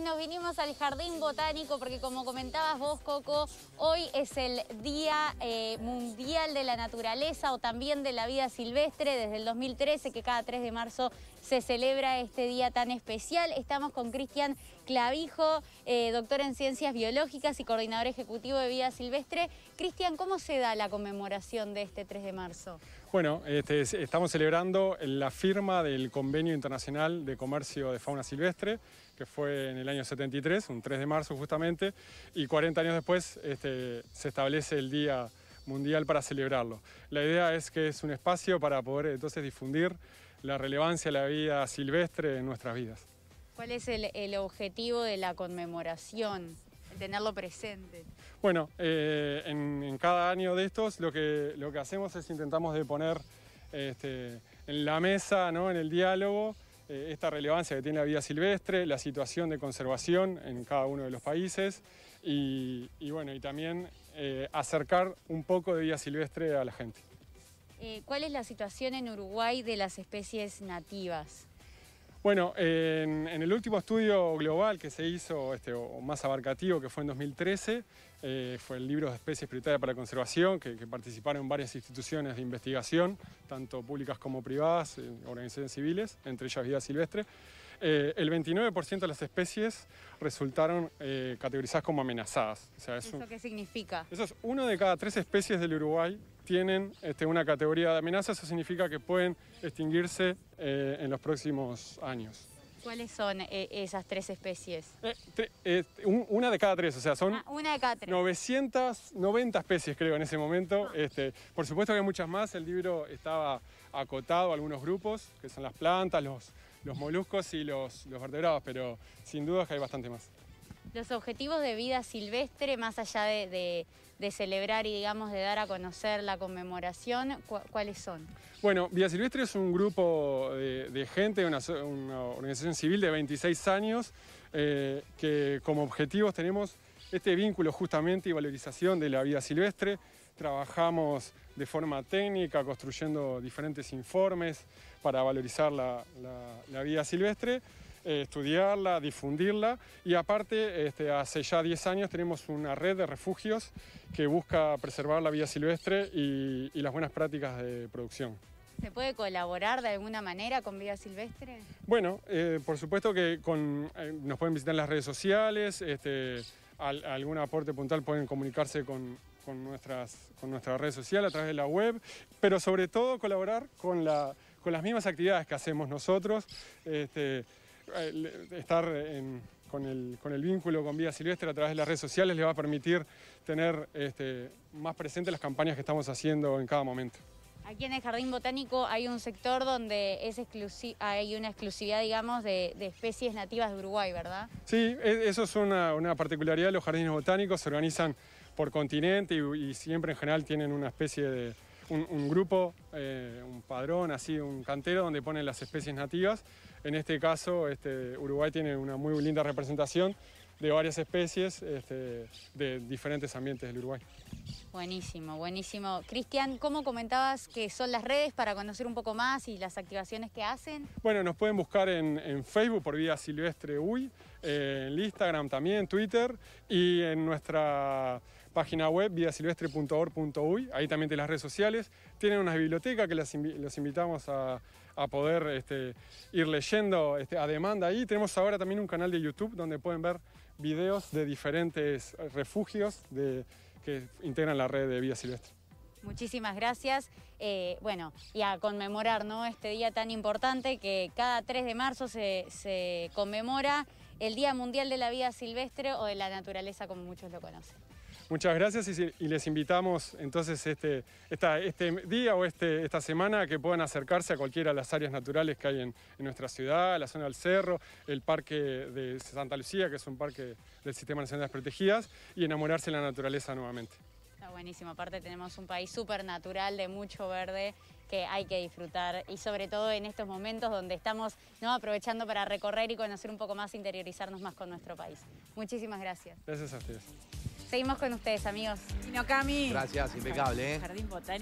nos vinimos al Jardín Botánico porque como comentabas vos, Coco, hoy es el Día eh, Mundial de la Naturaleza o también de la Vida Silvestre desde el 2013, que cada 3 de marzo se celebra este día tan especial. Estamos con Cristian Clavijo, eh, doctor en Ciencias Biológicas y coordinador ejecutivo de Vida Silvestre. Cristian, ¿cómo se da la conmemoración de este 3 de marzo? Bueno, este, estamos celebrando la firma del Convenio Internacional de Comercio de Fauna Silvestre, que fue en el año 73, un 3 de marzo justamente, y 40 años después este, se establece el Día Mundial para celebrarlo. La idea es que es un espacio para poder entonces difundir la relevancia de la vida silvestre en nuestras vidas. ¿Cuál es el objetivo de la conmemoración? tenerlo presente. Bueno, eh, en, cada año de estos lo que, lo que hacemos es intentamos de poner este, en la mesa, ¿no? en el diálogo, eh, esta relevancia que tiene la vida silvestre, la situación de conservación en cada uno de los países y, bueno, y también eh, acercar un poco de vida silvestre a la gente. ¿Cuál es la situación en Uruguay de las especies nativas? Bueno, en, el último estudio global que se hizo, este, o más abarcativo, que fue en 2013, eh, fue el libro de especies prioritarias para la conservación, que, participaron varias instituciones de investigación, tanto públicas como privadas, organizaciones civiles, entre ellas Vida Silvestre. Eh, el 29% de las especies resultaron eh, categorizadas como amenazadas. ¿Eso qué significa? Eso es uno de cada tres especies del Uruguay tienen este, una categoría de amenaza, eso significa que pueden extinguirse eh, en los próximos años. ¿Cuáles son esas tres especies? una de cada tres, o sea, son 990 ah, especies, creo, en ese momento. Ah. Este, por supuesto que hay muchas más, el libro estaba acotado a algunos grupos, que son las plantas, los, los moluscos y los, vertebrados, pero sin duda que hay bastante más. Los objetivos de vida silvestre, más allá de, celebrar y digamos de dar a conocer la conmemoración, ¿cuáles son? Bueno, Vida Silvestre es un grupo de, gente, una, organización civil de 26 años, eh, que como objetivos tenemos este vínculo justamente y valorización de la vida silvestre. Trabajamos de forma técnica, construyendo diferentes informes para valorizar la, vida silvestre, eh, estudiarla, difundirla y aparte este, hace ya 10 años tenemos una red de refugios que busca preservar la vida silvestre y, las buenas prácticas de producción. ¿Se puede colaborar de alguna manera con Vida Silvestre? Bueno, eh, por supuesto que con, eh, nos pueden visitar en las redes sociales, este, algún aporte puntual pueden comunicarse con, nuestras, con nuestra red social a través de la web, pero sobre todo colaborar con, las mismas actividades que hacemos nosotros, este, eh, estar con, el, vínculo con Vida Silvestre a través de las redes sociales les va a permitir tener este, más presentes las campañas que estamos haciendo en cada momento. Aquí en el Jardín Botánico hay un sector donde es hay una exclusividad, digamos, de, especies nativas de Uruguay, ¿verdad? Sí, e, eso es una, particularidad de los jardines botánicos, se organizan por continente y, siempre en general tienen una especie de, un, grupo, eh, un padrón, así, un cantero donde ponen las especies nativas. En este caso, este, Uruguay tiene una muy linda representación de varias especies este, de diferentes ambientes del Uruguay. Buenísimo, buenísimo. Cristian, ¿cómo comentabas que son las redes para conocer un poco más y las activaciones que hacen? Bueno, nos pueden buscar en, Facebook por vía Silvestre Uy, eh, en Instagram también, Twitter y en nuestra página web vidasilvestre.org.uy, ahí también tienen las redes sociales. Tienen una biblioteca que los invitamos a, poder este, ir leyendo este, a demanda ahí. Tenemos ahora también un canal de YouTube donde pueden ver videos de diferentes refugios de que integran la red de vida silvestre. Muchísimas gracias. Eh, bueno, y a conmemorar ¿no? este día tan importante que cada 3 de marzo se, se conmemora el Día Mundial de la Vida Silvestre o de la Naturaleza como muchos lo conocen. Muchas gracias y, les invitamos entonces este, este día o este, esta semana a que puedan acercarse a cualquiera de las áreas naturales que hay en, nuestra ciudad, la zona del cerro, el parque de Santa Lucía, que es un parque del Sistema de las Protegidas, y enamorarse de la naturaleza nuevamente. Está buenísimo, aparte tenemos un país súper natural de mucho verde que hay que disfrutar y sobre todo en estos momentos donde estamos ¿no? aprovechando para recorrer y conocer un poco más, interiorizarnos más con nuestro país. Muchísimas gracias. Gracias a ustedes. Seguimos con ustedes, amigos. Gracias, impecable. ¿eh?